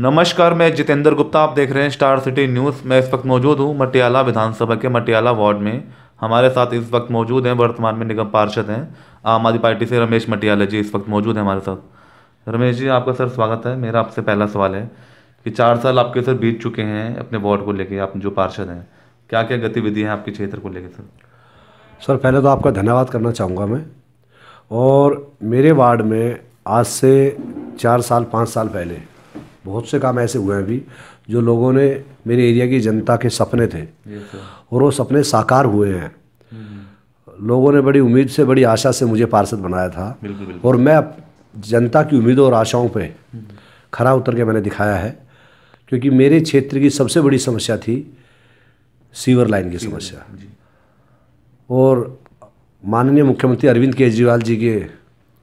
नमस्कार मैं जितेंद्र गुप्ता आप देख रहे हैं स्टार सिटी न्यूज़ मैं इस वक्त मौजूद हूँ मटियाला विधानसभा के मटियाला वार्ड में हमारे साथ इस वक्त मौजूद हैं वर्तमान में निगम पार्षद हैं आम आदमी पार्टी से रमेश मटियाला जी इस वक्त मौजूद हैं हमारे साथ रमेश जी आपका सर स्वागत है मेरा आपसे पहला सवाल है कि चार साल आपके सर बीत चुके हैं अपने वार्ड को लेकर आप जो पार्षद हैं क्या क्या गतिविधियाँ हैं आपके क्षेत्र को लेकर सर सर पहले तो आपका धन्यवाद करना चाहूँगा मैं और मेरे वार्ड में आज से चार साल पाँच साल पहले बहुत से काम ऐसे हुए हैं अभी जो लोगों ने मेरे एरिया की जनता के सपने थे तो और वो सपने साकार हुए हैं हम्म। लोगों ने बड़ी उम्मीद से बड़ी आशा से मुझे पार्षद बनाया था बिल्कुल, बिल्कुल। और मैं जनता की उम्मीदों और आशाओं पे हम्म। खरा उतर के मैंने दिखाया है क्योंकि मेरे क्षेत्र की सबसे बड़ी समस्या थी सीवर लाइन की समस्या और माननीय मुख्यमंत्री अरविंद केजरीवाल जी के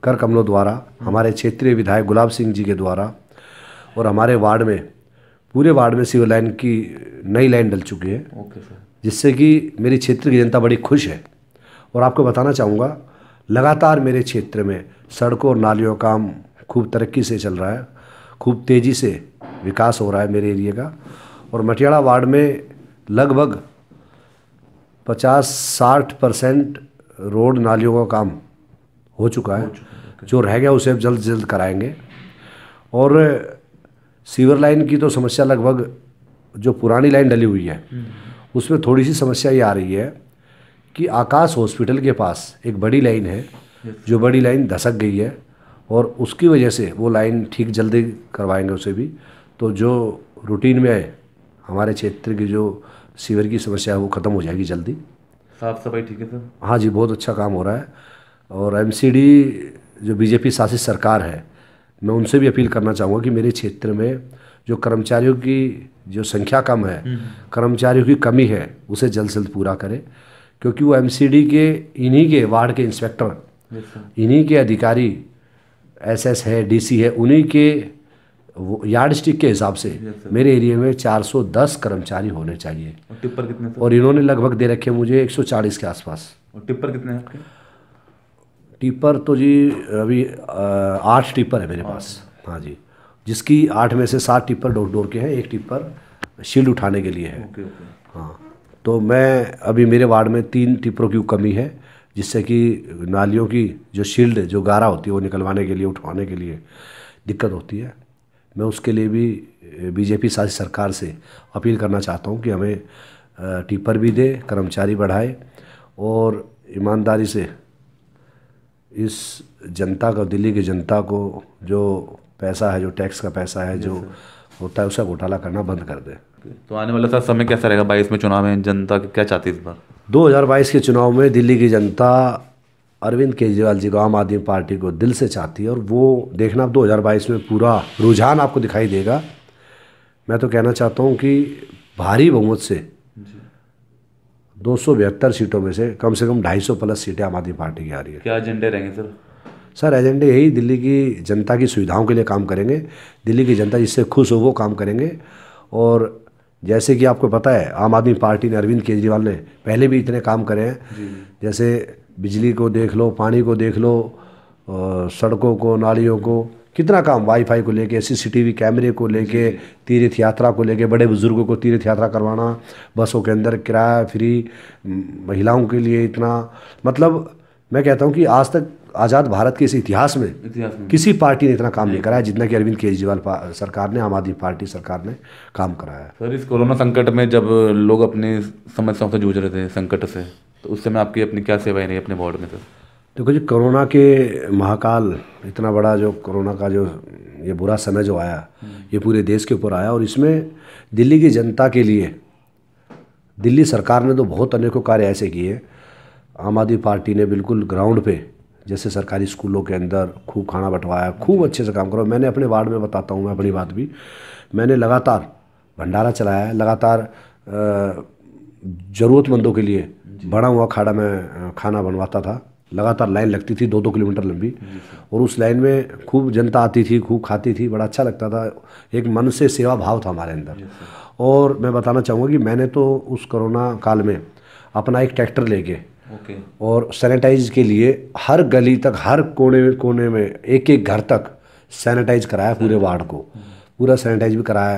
कर कमलों द्वारा हमारे क्षेत्रीय विधायक गुलाब सिंह जी के द्वारा और हमारे वार्ड में पूरे वार्ड में सीवर लाइन की नई लाइन डल चुकी है ओके सर जिससे कि मेरे क्षेत्र की जनता बड़ी खुश है और आपको बताना चाहूँगा लगातार मेरे क्षेत्र में सड़कों और नालियों का काम खूब तरक्की से चल रहा है खूब तेज़ी से विकास हो रहा है मेरे एरिए का और मटियाड़ा वार्ड में लगभग 50-60 परसेंट रोड नालियों का काम हो चुका है जो रह गया उसे अब जल्द जल्द कराएंगे और सीवर लाइन की तो समस्या लगभग जो पुरानी लाइन डली हुई है हम्म। उसमें थोड़ी सी समस्या ये आ रही है कि आकाश हॉस्पिटल के पास एक बड़ी लाइन है जो बड़ी लाइन धसक गई है और उसकी वजह से वो लाइन ठीक जल्दी करवाएंगे उसे भी तो जो रूटीन में हमारे क्षेत्र की जो सीवर की समस्या है वो ख़त्म हो जाएगी जल्दी साफ सफाई ठीक है सर हाँ जी बहुत अच्छा काम हो रहा है और एमसीडी जो बीजेपी शासित सरकार है मैं उनसे भी अपील करना चाहूँगा कि मेरे क्षेत्र में जो कर्मचारियों की जो संख्या कम है हम्म। कर्मचारियों की कमी है उसे जल्द से जल्द पूरा करें क्योंकि वो एम के इन्हीं के वार्ड के इंस्पेक्टर इन्हीं के अधिकारी एस एस है डी है उन्हीं के वो यार्ड स्टिक के हिसाब से मेरे एरिया में 410 कर्मचारी होने चाहिए और टिप्पर कितने और इन्होंने लगभग दे रखे मुझे 140 के आसपास और टिप्पर कितने हैं टिपर तो जी अभी आठ टीपर है मेरे हाँ। पास हाँ जी जिसकी आठ में से सात टीपर डोर डोर के हैं एक टीपर शील्ड उठाने के लिए है ओके, ओके। हाँ तो मैं अभी मेरे वार्ड में तीन टिपरों की कमी है जिससे कि नालियों की जो शील्ड जो गारा होती है वो निकलवाने के लिए उठवाने के लिए दिक्कत होती है मैं उसके लिए भी बीजेपी शासित सरकार से अपील करना चाहता हूँ कि हमें टिपर भी दे कर्मचारी बढ़ाए और ईमानदारी से इस जनता का दिल्ली की जनता को जो पैसा है जो टैक्स का पैसा है जो होता है उसका घोटाला करना बंद कर दे तो आने वाला सर समय कैसा रहेगा बाईस में चुनाव में जनता क्या चाहती है इस बार 2022 के चुनाव में दिल्ली की जनता अरविंद केजरीवाल जी को आम आदमी पार्टी को दिल से चाहती है और वो देखना हज़ार बाईस में पूरा रुझान आपको दिखाई देगा मैं तो कहना चाहता हूँ कि भारी बहुमत से दो सीटों में से कम से कम 250 प्लस सीटें आम आदमी पार्टी की आ रही है क्या एजेंडे रहेंगे सर सर एजेंडे यही दिल्ली की जनता की सुविधाओं के लिए काम करेंगे दिल्ली की जनता जिससे खुश हो वो काम करेंगे और जैसे कि आपको पता है आम आदमी पार्टी ने अरविंद केजरीवाल ने पहले भी इतने काम करे हैं जैसे बिजली को देख लो पानी को देख लो सड़कों को नालियों को कितना काम वाईफाई को लेके सीसीटीवी कैमरे को लेके तीर्थ यात्रा को लेके बड़े बुज़ुर्गों को तीर्थ यात्रा करवाना बसों के अंदर किराया फ्री महिलाओं के लिए इतना मतलब मैं कहता हूँ कि आज तक आज़ाद भारत के इस इतिहास में, इतिहास में किसी पार्टी ने इतना काम नहीं कराया जितना कि अरविंद केजरीवाल सरकार ने आम आदमी पार्टी सरकार ने काम कराया सर इस कोरोना संकट में जब लोग अपनी समस्याओं से जूझ रहे थे संकट से तो उस समय आपकी अपनी क्या सेवाएं रही अपने वार्ड में सर देखो जी कोरोना के महाकाल इतना बड़ा जो कोरोना का जो ये बुरा समय जो आया ये पूरे देश के ऊपर आया और इसमें दिल्ली की जनता के लिए दिल्ली सरकार ने तो बहुत अनेकों कार्य ऐसे किए आम आदमी पार्टी ने बिल्कुल ग्राउंड पे जैसे सरकारी स्कूलों के अंदर खूब खाना बंटवाया खूब अच्छे से काम करो मैंने अपने वार्ड में बताता हूँ मैं अपनी बात भी मैंने लगातार भंडारा चलाया लगातार ज़रूरतमंदों के लिए बड़ा हुआ खाड़ा में खाना बनवाता था लगातार लाइन लगती थी दो दो किलोमीटर लंबी और उस लाइन में खूब जनता आती थी खूब खाती थी बड़ा अच्छा लगता था एक मन से सेवा भाव था हमारे अंदर और मैं बताना चाहूँगा कि मैंने तो उस कोरोना काल में अपना एक ट्रैक्टर लेके okay. और सैनिटाइज के लिए हर गली तक हर कोने कोने में एक एक घर तक सैनिटाइज कराया पूरे वार्ड को पूरा सैनिटाइज भी कराया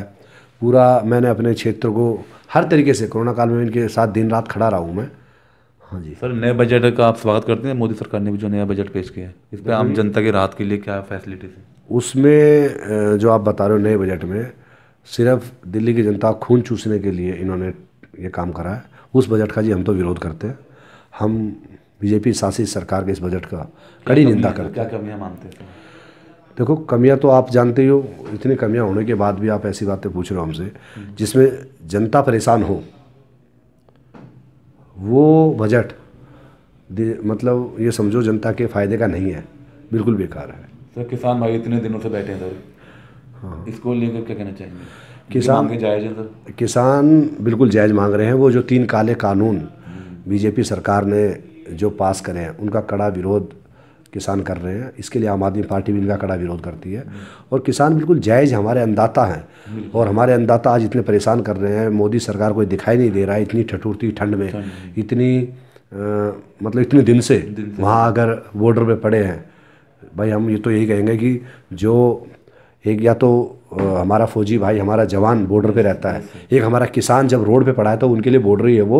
पूरा मैंने अपने क्षेत्र को हर तरीके से कोरोना काल में इनके साथ दिन रात खड़ा रहा हूँ मैं हाँ जी सर नए बजट का आप स्वागत करते हैं मोदी सरकार ने भी जो नया बजट पेश किया है इस पर आम जनता की राहत के लिए क्या फैसिलिटीज है उसमें जो आप बता रहे हो नए बजट में सिर्फ दिल्ली की जनता खून चूसने के लिए इन्होंने ये काम करा है उस बजट का जी हम तो विरोध करते हैं हम बीजेपी शासित सरकार के इस बजट का कड़ी निंदा करते क्या कमियाँ मानते हैं देखो कमियाँ तो आप जानते ही हो इतनी कमियाँ होने के बाद भी आप ऐसी बातें पूछ रहे हो हमसे जिसमें जनता परेशान हो वो बजट मतलब ये समझो जनता के फायदे का नहीं है बिल्कुल बेकार है सर किसान भाई इतने दिनों से बैठे हैं सर हाँ इसको लेकर क्या कहना चाहिए किसान के जायज सर किसान बिल्कुल जायज़ मांग रहे हैं वो जो तीन काले कानून हम्म। बीजेपी सरकार ने जो पास करे हैं उनका कड़ा विरोध किसान कर रहे हैं इसके लिए आम आदमी पार्टी भी इनका कड़ा विरोध करती है और किसान बिल्कुल जायज़ हमारे अन्नदाता हैं और हमारे अन्नदाता आज इतने परेशान कर रहे हैं मोदी सरकार कोई दिखाई नहीं दे रहा है इतनी ठठुरती ठंड में इतनी आ, मतलब इतने दिन से, वहाँ अगर बॉर्डर पर पड़े हैं भाई हम ये तो यही कहेंगे कि जो एक या तो हमारा फौजी भाई हमारा जवान बॉर्डर पे रहता है एक हमारा किसान जब रोड पे पड़ा है तो उनके लिए बॉर्डर ही है वो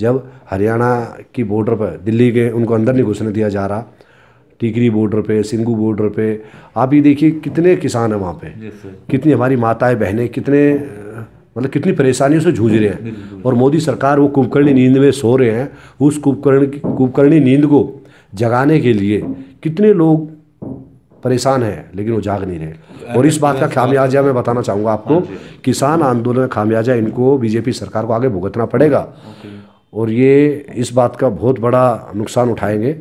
जब हरियाणा की बॉर्डर पर दिल्ली के उनको अंदर नहीं घुसने दिया जा रहा टिकरी बॉर्डर पे सिंगू बॉर्डर पे आप ये देखिए कितने किसान हैं वहाँ पे कितनी हमारी माताएं बहनें कितने मतलब कितनी परेशानियों से जूझ रहे हैं और मोदी सरकार वो कुंभकर्णी नींद में सो रहे हैं उस कुंभकर्ण कुंभकर्णी नींद को जगाने के लिए कितने लोग परेशान हैं लेकिन वो जाग नहीं रहे और इस बात का खामियाजा मैं बताना चाहूँगा आपको हाँ किसान आंदोलन खामियाजा इनको बीजेपी सरकार को आगे भुगतना पड़ेगा और ये इस बात का बहुत बड़ा नुकसान उठाएंगे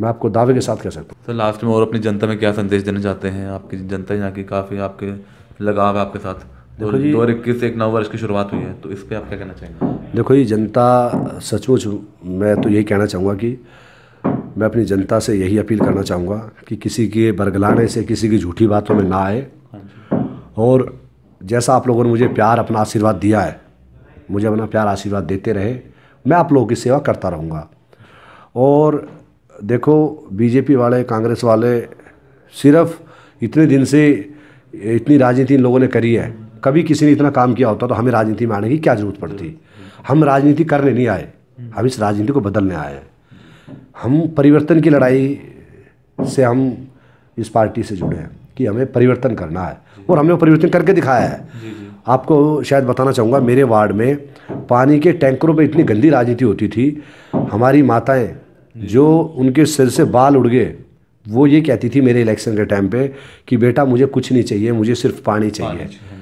मैं आपको दावे के साथ कह सकता हूँ सर लास्ट में और अपनी जनता में क्या संदेश देना चाहते हैं आपकी जनता यहाँ की काफ़ी आपके लगाव है आपके साथ देखो जी और इक्कीस से एक नव वर्ष की शुरुआत हुई है तो इस पर आप क्या कहना चाहेंगे देखो जी जनता सचमुच मैं तो यही कहना चाहूँगा कि मैं अपनी जनता से यही अपील करना चाहूँगा कि किसी के बरगलाने से किसी की झूठी बातों में ना आए हाँ और जैसा आप लोगों ने मुझे प्यार अपना आशीर्वाद दिया है मुझे अपना प्यार आशीर्वाद देते रहे मैं आप लोगों की सेवा करता रहूँगा और देखो बीजेपी वाले कांग्रेस वाले सिर्फ इतने दिन से इतनी राजनीति इन लोगों ने करी है कभी किसी ने इतना काम किया होता तो हमें राजनीति में आने की क्या ज़रूरत पड़ती हम राजनीति करने नहीं आए हम इस राजनीति को बदलने आए हैं हम परिवर्तन की लड़ाई से हम इस पार्टी से जुड़े हैं कि हमें परिवर्तन करना है और हमने वो परिवर्तन करके दिखाया है आपको शायद बताना चाहूँगा मेरे वार्ड में पानी के टैंकरों पर इतनी गंदी राजनीति होती थी हमारी माताएं जो उनके सिर से बाल उड़ गए वो ये कहती थी मेरे इलेक्शन के टाइम पे कि बेटा मुझे कुछ नहीं चाहिए मुझे सिर्फ पानी चाहिए हाँ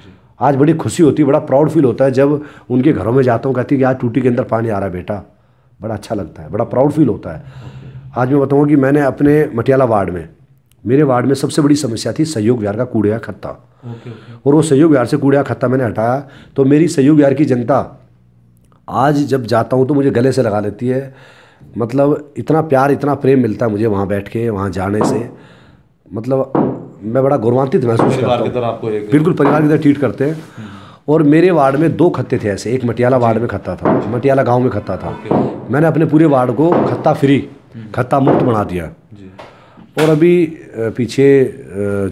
आज बड़ी खुशी होती है बड़ा प्राउड फील होता है जब उनके घरों में जाता हूँ कहती है कि आज टूटी के अंदर पानी आ रहा है बेटा बड़ा अच्छा लगता है बड़ा प्राउड फील होता है आज मैं बताऊँगा कि मैंने अपने मटियाला वार्ड में मेरे वार्ड में सबसे बड़ी समस्या थी सहयोग विहार का कूड़े खत्ता और वो सहयोग विहार से कूड़े खत्ता मैंने हटाया तो मेरी सहयोग विहार की जनता आज जब जाता हूँ तो मुझे गले से लगा लेती है मतलब इतना प्यार इतना प्रेम मिलता है मुझे वहाँ बैठ के वहाँ जाने से मतलब मैं बड़ा गौरवान्वित महसूस करता हूँ बिल्कुल परिवार की तरह ट्रीट करते हैं हम्म। और मेरे वार्ड में दो खत्ते थे ऐसे एक मटियाला वार्ड में खत्ता था मटियाला गांव में खत्ता था मैंने अपने पूरे वार्ड को खत्ता फ्री हम्म। खत्ता मुक्त बना दिया और अभी पीछे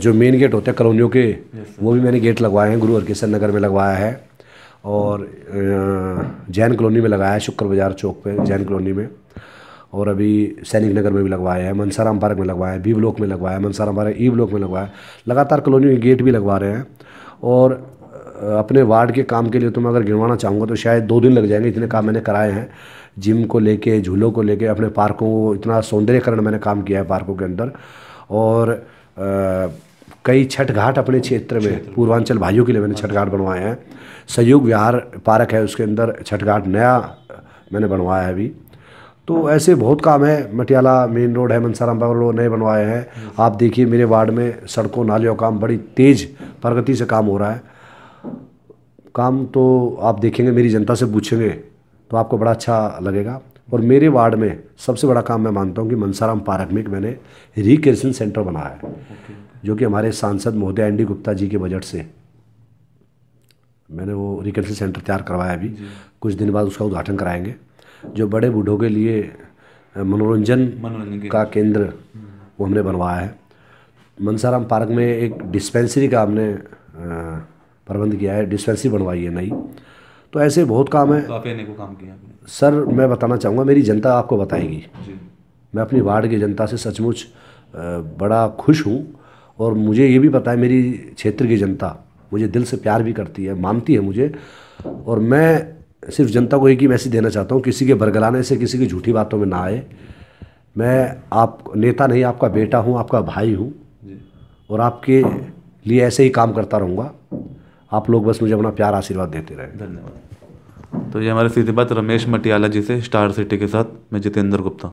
जो मेन गेट होते हैं कॉलोनियों के वो भी मैंने गेट लगवाए हैं गुरु हरकिशन नगर में लगवाया है और जैन कॉलोनी में लगाया है शुक्र बाज़ार चौक पे जैन कॉलोनी में और अभी सैनिक नगर में भी लगवाया है मनसाराम पार्क में लगवाया है बी ब्लॉक में लगवाया है मनसाराम पार्क ई ब्लॉक में लगवाया है लगातार कॉलोनी में गेट भी लगवा रहे हैं और अपने वार्ड के काम के लिए तो मैं अगर गिनवाना चाहूँगा तो शायद दो दिन लग जाएंगे इतने काम मैंने कराए हैं जिम को लेके झूलों को लेके अपने पार्कों को इतना सौंदर्यकरण मैंने काम किया है पार्कों के अंदर और आ, कई छठ घाट अपने क्षेत्र में पूर्वांचल भाइयों के लिए मैंने छठ घाट बनवाए हैं सहयोग विहार पार्क है उसके अंदर छठ घाट नया मैंने बनवाया है अभी तो ऐसे बहुत काम है मटियाला मेन रोड है मनसाराम बाग रोड नए बनवाए हैं आप देखिए मेरे वार्ड में सड़कों नालियों का काम बड़ी तेज़ प्रगति से काम हो रहा है काम तो आप देखेंगे मेरी जनता से पूछेंगे तो आपको बड़ा अच्छा लगेगा और मेरे वार्ड में सबसे बड़ा काम मैं मानता हूँ कि मनसाराम पार्क में एक मैंने रिकेशन सेंटर बनाया है जो कि हमारे सांसद महोदय एन डी गुप्ता जी के बजट से मैंने वो रिकेशन सेंटर तैयार करवाया अभी कुछ दिन बाद उसका उद्घाटन कराएंगे जो बड़े बूढ़ों के लिए मनोरंजन का केंद्र हम्म। वो हमने बनवाया है मनसाराम पार्क में एक डिस्पेंसरी का हमने प्रबंध किया है डिस्पेंसरी बनवाई है नई तो ऐसे बहुत काम है तो सर मैं बताना चाहूँगा मेरी जनता आपको बताएगी मैं अपनी वार्ड की जनता से सचमुच बड़ा खुश हूँ और मुझे ये भी पता है मेरी क्षेत्र की जनता मुझे दिल से प्यार भी करती है मानती है मुझे और मैं सिर्फ जनता को एक ही मैसेज देना चाहता हूँ किसी के बरगलाने से किसी की झूठी बातों में ना आए मैं आप नेता नहीं आपका बेटा हूँ आपका भाई हूँ और आपके लिए ऐसे ही काम करता रहूँगा आप लोग बस मुझे अपना प्यार आशीर्वाद देते रहे धन्यवाद तो ये हमारे सीधी बात रमेश मटियाला जी से स्टार सिटी के साथ मैं जितेंद्र गुप्ता